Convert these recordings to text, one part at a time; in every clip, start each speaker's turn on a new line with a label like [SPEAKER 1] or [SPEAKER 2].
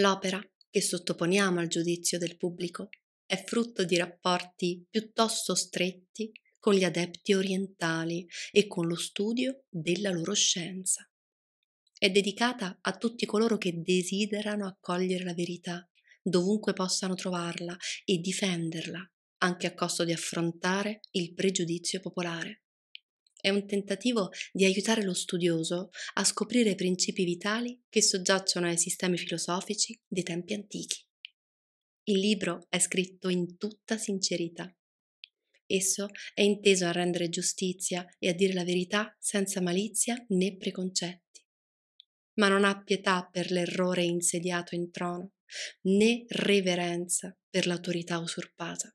[SPEAKER 1] L'opera che sottoponiamo al giudizio del pubblico è frutto di rapporti piuttosto stretti con gli adepti orientali e con lo studio della loro scienza. È dedicata a tutti coloro che desiderano accogliere la verità, dovunque possano trovarla e difenderla, anche a costo di affrontare il pregiudizio popolare. È un tentativo di aiutare lo studioso a scoprire principi vitali che soggiacciono ai sistemi filosofici dei tempi antichi. Il libro è scritto in tutta sincerità. Esso è inteso a rendere giustizia e a dire la verità senza malizia né preconcetti. Ma non ha pietà per l'errore insediato in trono, né reverenza per l'autorità usurpata.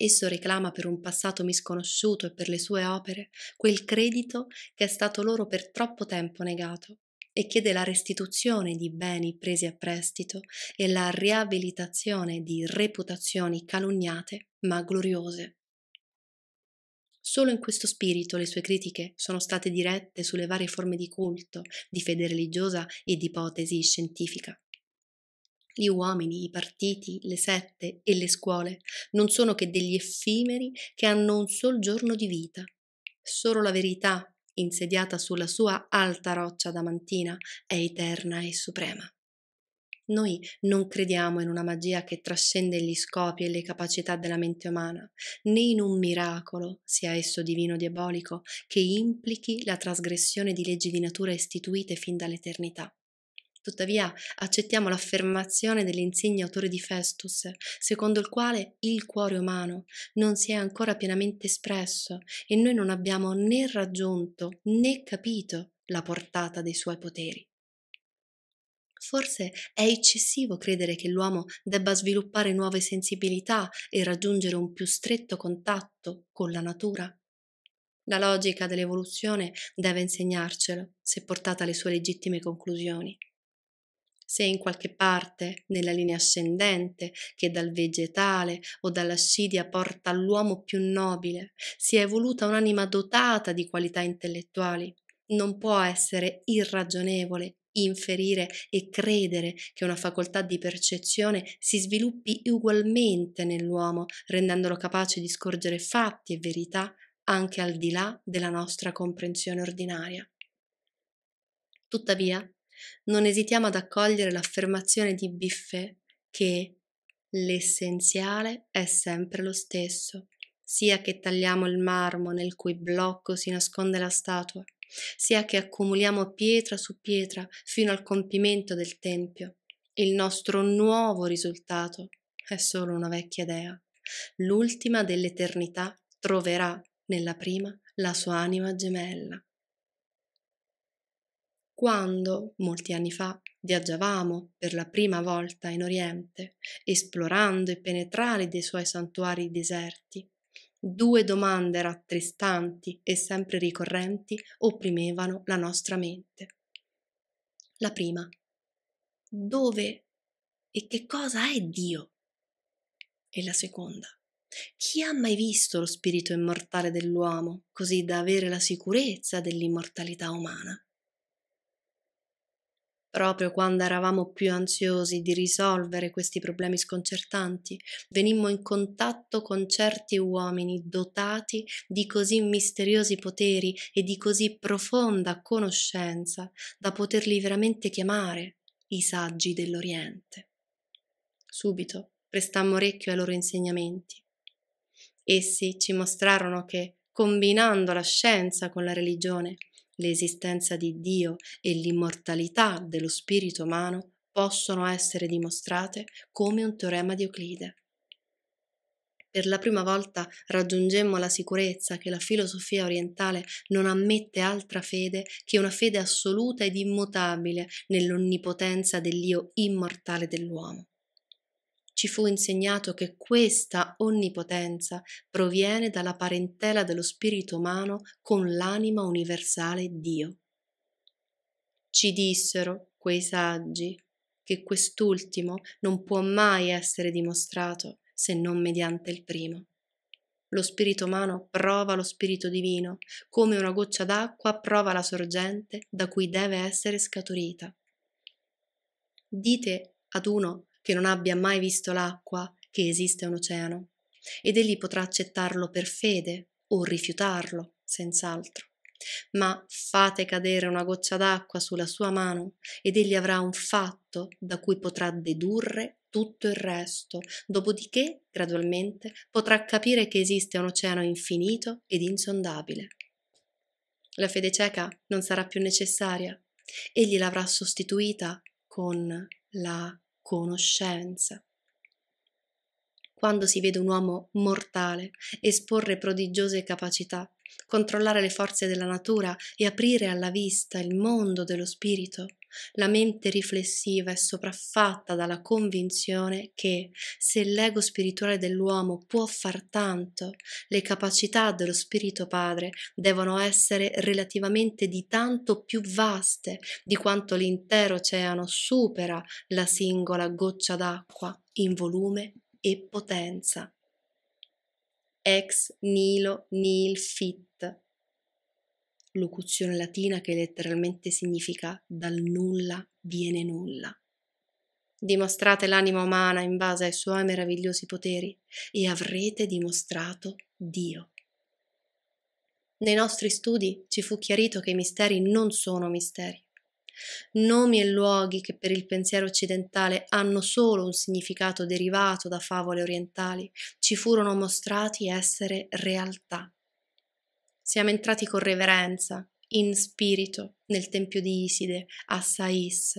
[SPEAKER 1] Esso reclama per un passato misconosciuto e per le sue opere quel credito che è stato loro per troppo tempo negato e chiede la restituzione di beni presi a prestito e la riabilitazione di reputazioni calunniate ma gloriose. Solo in questo spirito le sue critiche sono state dirette sulle varie forme di culto, di fede religiosa e di ipotesi scientifica. Gli uomini, i partiti, le sette e le scuole non sono che degli effimeri che hanno un sol giorno di vita. Solo la verità, insediata sulla sua alta roccia damantina, è eterna e suprema. Noi non crediamo in una magia che trascende gli scopi e le capacità della mente umana, né in un miracolo, sia esso divino o diabolico, che implichi la trasgressione di leggi di natura istituite fin dall'eternità. Tuttavia accettiamo l'affermazione dell'insigne autore di Festus, secondo il quale il cuore umano non si è ancora pienamente espresso e noi non abbiamo né raggiunto né capito la portata dei suoi poteri. Forse è eccessivo credere che l'uomo debba sviluppare nuove sensibilità e raggiungere un più stretto contatto con la natura. La logica dell'evoluzione deve insegnarcelo, se portata alle sue legittime conclusioni se in qualche parte nella linea ascendente che dal vegetale o dall'assidia porta all'uomo più nobile, si è evoluta un'anima dotata di qualità intellettuali, non può essere irragionevole inferire e credere che una facoltà di percezione si sviluppi ugualmente nell'uomo, rendendolo capace di scorgere fatti e verità anche al di là della nostra comprensione ordinaria. Tuttavia, non esitiamo ad accogliere l'affermazione di Biffet che l'essenziale è sempre lo stesso, sia che tagliamo il marmo nel cui blocco si nasconde la statua, sia che accumuliamo pietra su pietra fino al compimento del tempio. Il nostro nuovo risultato è solo una vecchia dea. L'ultima dell'eternità troverà nella prima la sua anima gemella. Quando, molti anni fa, viaggiavamo per la prima volta in Oriente, esplorando i penetrali dei suoi santuari deserti, due domande rattristanti e sempre ricorrenti opprimevano la nostra mente. La prima, dove e che cosa è Dio? E la seconda, chi ha mai visto lo spirito immortale dell'uomo così da avere la sicurezza dell'immortalità umana? proprio quando eravamo più ansiosi di risolvere questi problemi sconcertanti, venimmo in contatto con certi uomini dotati di così misteriosi poteri e di così profonda conoscenza da poterli veramente chiamare i saggi dell'Oriente. Subito prestammo orecchio ai loro insegnamenti. Essi ci mostrarono che, combinando la scienza con la religione, l'esistenza di Dio e l'immortalità dello spirito umano possono essere dimostrate come un teorema di Euclide. Per la prima volta raggiungemmo la sicurezza che la filosofia orientale non ammette altra fede che una fede assoluta ed immutabile nell'onnipotenza dell'io immortale dell'uomo ci fu insegnato che questa onnipotenza proviene dalla parentela dello spirito umano con l'anima universale Dio. Ci dissero quei saggi che quest'ultimo non può mai essere dimostrato se non mediante il primo. Lo spirito umano prova lo spirito divino, come una goccia d'acqua prova la sorgente da cui deve essere scaturita. Dite ad uno che non abbia mai visto l'acqua, che esiste un oceano, ed egli potrà accettarlo per fede o rifiutarlo, senz'altro. Ma fate cadere una goccia d'acqua sulla sua mano ed egli avrà un fatto da cui potrà dedurre tutto il resto, dopodiché, gradualmente, potrà capire che esiste un oceano infinito ed insondabile. La fede cieca non sarà più necessaria, egli l'avrà sostituita con la conoscenza. Quando si vede un uomo mortale esporre prodigiose capacità, controllare le forze della natura e aprire alla vista il mondo dello spirito, la mente riflessiva è sopraffatta dalla convinzione che, se l'ego spirituale dell'uomo può far tanto, le capacità dello Spirito Padre devono essere relativamente di tanto più vaste di quanto l'intero oceano supera la singola goccia d'acqua in volume e potenza. Ex Nilo Nil Fit locuzione latina che letteralmente significa dal nulla viene nulla. Dimostrate l'anima umana in base ai suoi meravigliosi poteri e avrete dimostrato Dio. Nei nostri studi ci fu chiarito che i misteri non sono misteri. Nomi e luoghi che per il pensiero occidentale hanno solo un significato derivato da favole orientali ci furono mostrati essere realtà. Siamo entrati con reverenza, in spirito, nel tempio di Iside, a Sais,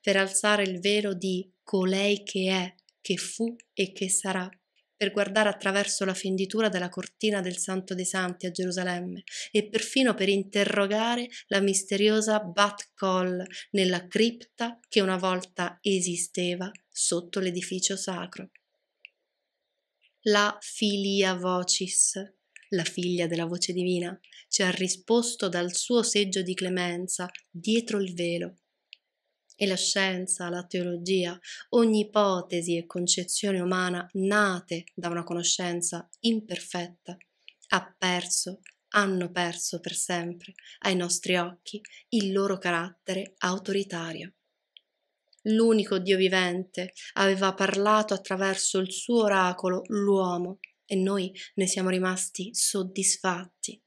[SPEAKER 1] per alzare il velo di colei che è, che fu e che sarà, per guardare attraverso la fenditura della cortina del Santo dei Santi a Gerusalemme e perfino per interrogare la misteriosa Bat Kol nella cripta che una volta esisteva sotto l'edificio sacro. La filia vocis, la figlia della voce divina, ci ha risposto dal suo seggio di clemenza, dietro il velo. E la scienza, la teologia, ogni ipotesi e concezione umana nate da una conoscenza imperfetta, ha perso, hanno perso per sempre, ai nostri occhi, il loro carattere autoritario l'unico Dio vivente, aveva parlato attraverso il suo oracolo l'uomo e noi ne siamo rimasti soddisfatti.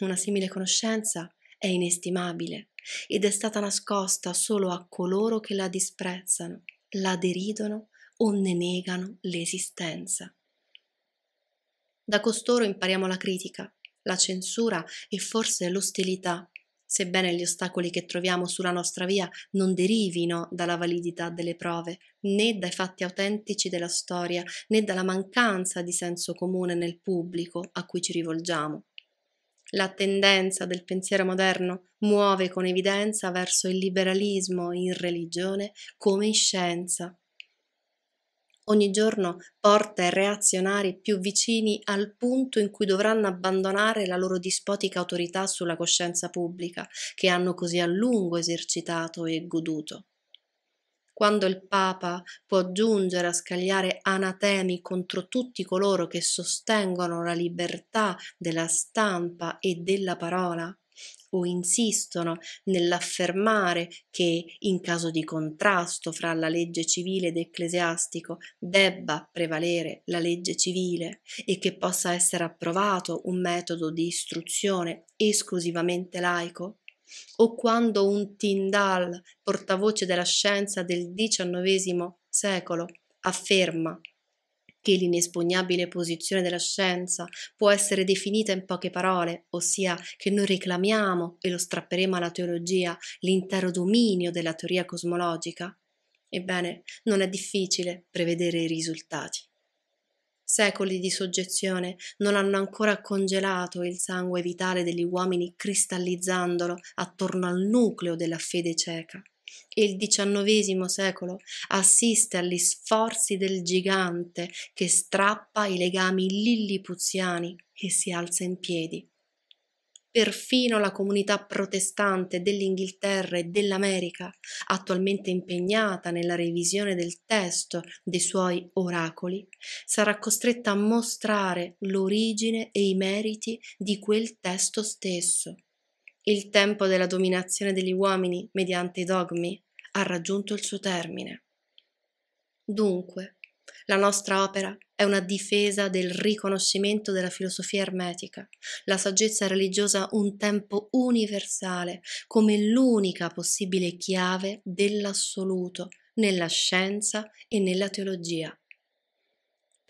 [SPEAKER 1] Una simile conoscenza è inestimabile ed è stata nascosta solo a coloro che la disprezzano, la deridono o ne negano l'esistenza. Da costoro impariamo la critica, la censura e forse l'ostilità, sebbene gli ostacoli che troviamo sulla nostra via non derivino dalla validità delle prove, né dai fatti autentici della storia, né dalla mancanza di senso comune nel pubblico a cui ci rivolgiamo. La tendenza del pensiero moderno muove con evidenza verso il liberalismo in religione come in scienza, ogni giorno porta i reazionari più vicini al punto in cui dovranno abbandonare la loro dispotica autorità sulla coscienza pubblica, che hanno così a lungo esercitato e goduto. Quando il Papa può giungere a scagliare anatemi contro tutti coloro che sostengono la libertà della stampa e della parola, o insistono nell'affermare che, in caso di contrasto fra la legge civile ed ecclesiastico, debba prevalere la legge civile e che possa essere approvato un metodo di istruzione esclusivamente laico? O quando un Tyndall, portavoce della scienza del XIX secolo, afferma che l'inespugnabile posizione della scienza può essere definita in poche parole, ossia che noi reclamiamo e lo strapperemo alla teologia l'intero dominio della teoria cosmologica? Ebbene, non è difficile prevedere i risultati. Secoli di soggezione non hanno ancora congelato il sangue vitale degli uomini cristallizzandolo attorno al nucleo della fede cieca. Il XIX secolo assiste agli sforzi del gigante che strappa i legami lillipuziani e si alza in piedi. Perfino la comunità protestante dell'Inghilterra e dell'America, attualmente impegnata nella revisione del testo dei suoi oracoli, sarà costretta a mostrare l'origine e i meriti di quel testo stesso il tempo della dominazione degli uomini mediante i dogmi ha raggiunto il suo termine. Dunque, la nostra opera è una difesa del riconoscimento della filosofia ermetica, la saggezza religiosa un tempo universale, come l'unica possibile chiave dell'assoluto nella scienza e nella teologia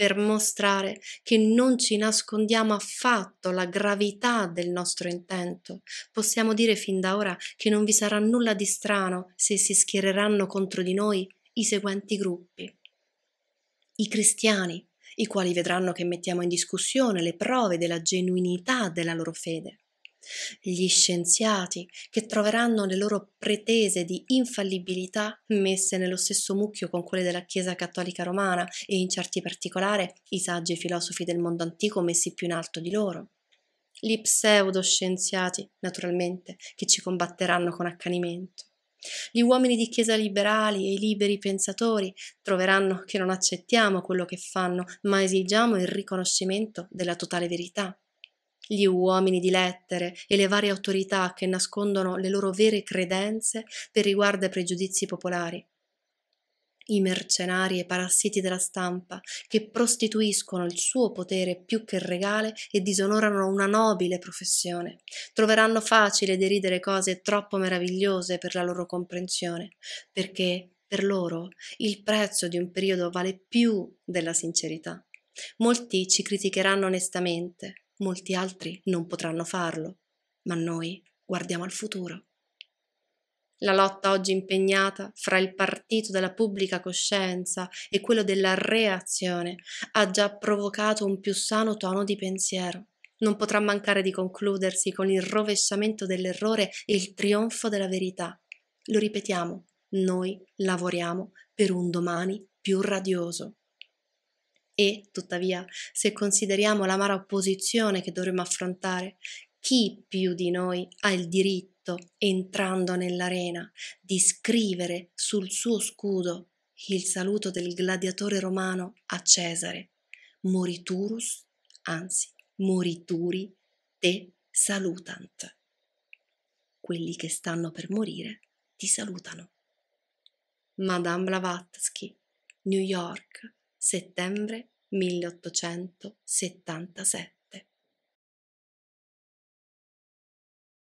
[SPEAKER 1] per mostrare che non ci nascondiamo affatto la gravità del nostro intento. Possiamo dire fin da ora che non vi sarà nulla di strano se si schiereranno contro di noi i seguenti gruppi. I cristiani, i quali vedranno che mettiamo in discussione le prove della genuinità della loro fede gli scienziati che troveranno le loro pretese di infallibilità messe nello stesso mucchio con quelle della Chiesa cattolica romana e in certi particolari i saggi filosofi del mondo antico messi più in alto di loro. Gli pseudoscienziati, naturalmente, che ci combatteranno con accanimento. Gli uomini di Chiesa liberali e i liberi pensatori troveranno che non accettiamo quello che fanno, ma esigiamo il riconoscimento della totale verità gli uomini di lettere e le varie autorità che nascondono le loro vere credenze per riguardo ai pregiudizi popolari. I mercenari e parassiti della stampa che prostituiscono il suo potere più che regale e disonorano una nobile professione, troveranno facile deridere cose troppo meravigliose per la loro comprensione, perché per loro il prezzo di un periodo vale più della sincerità. Molti ci criticheranno onestamente, molti altri non potranno farlo, ma noi guardiamo al futuro. La lotta oggi impegnata fra il partito della pubblica coscienza e quello della reazione ha già provocato un più sano tono di pensiero. Non potrà mancare di concludersi con il rovesciamento dell'errore e il trionfo della verità. Lo ripetiamo, noi lavoriamo per un domani più radioso. E, tuttavia, se consideriamo l'amara opposizione che dovremmo affrontare, chi più di noi ha il diritto, entrando nell'arena, di scrivere sul suo scudo il saluto del gladiatore romano a Cesare? Moriturus, anzi, morituri te salutant. Quelli che stanno per morire ti salutano. Madame Blavatsky, New York, settembre 1877.